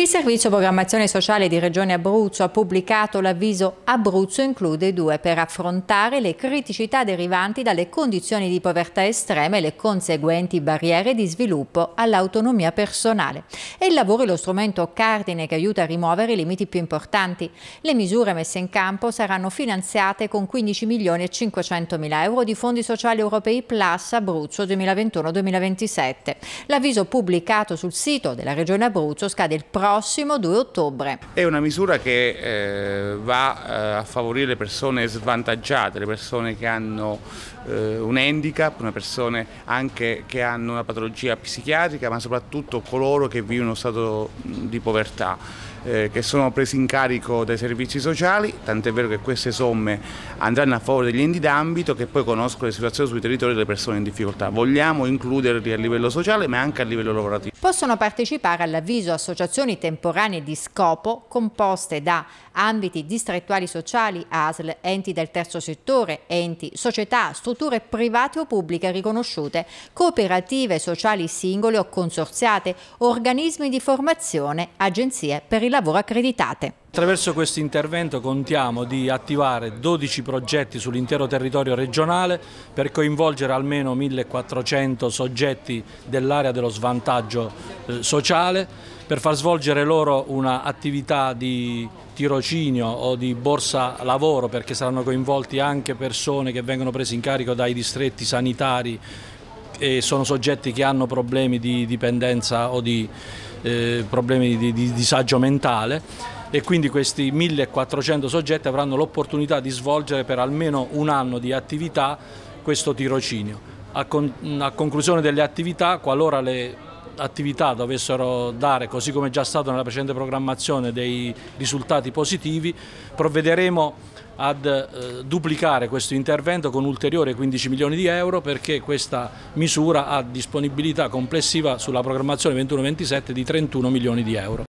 Il Servizio Programmazione Sociale di Regione Abruzzo ha pubblicato l'avviso Abruzzo include due per affrontare le criticità derivanti dalle condizioni di povertà estreme e le conseguenti barriere di sviluppo all'autonomia personale. E il lavoro è lo strumento cardine che aiuta a rimuovere i limiti più importanti. Le misure messe in campo saranno finanziate con 15 milioni e 500 mila euro di fondi sociali europei Plus Abruzzo 2021-2027. L'avviso pubblicato sul sito della Regione Abruzzo scade il prossimo prossimo 2 ottobre. È una misura che eh, va eh, a favorire le persone svantaggiate, le persone che hanno eh, un handicap, una persone anche che hanno una patologia psichiatrica, ma soprattutto coloro che vivono in uno stato di povertà. Eh, che sono presi in carico dai servizi sociali, tant'è vero che queste somme andranno a favore degli enti d'ambito che poi conoscono le situazioni sui territori delle persone in difficoltà. Vogliamo includerli a livello sociale ma anche a livello lavorativo. Possono partecipare all'avviso associazioni temporanee di scopo composte da ambiti distrettuali sociali, ASL, enti del terzo settore, enti, società, strutture private o pubbliche riconosciute, cooperative sociali singole o consorziate, organismi di formazione, agenzie per il lavoro accreditate. Attraverso questo intervento contiamo di attivare 12 progetti sull'intero territorio regionale per coinvolgere almeno 1400 soggetti dell'area dello svantaggio eh, sociale per far svolgere loro un'attività di tirocinio o di borsa lavoro perché saranno coinvolti anche persone che vengono prese in carico dai distretti sanitari e sono soggetti che hanno problemi di dipendenza o di eh, problemi di, di disagio mentale e quindi questi 1400 soggetti avranno l'opportunità di svolgere per almeno un anno di attività questo tirocinio. A, con, a conclusione delle attività, qualora le attività dovessero dare, così come già stato nella precedente programmazione, dei risultati positivi, provvederemo ad eh, duplicare questo intervento con ulteriori 15 milioni di euro perché questa misura ha disponibilità complessiva sulla programmazione 21-27 di 31 milioni di euro.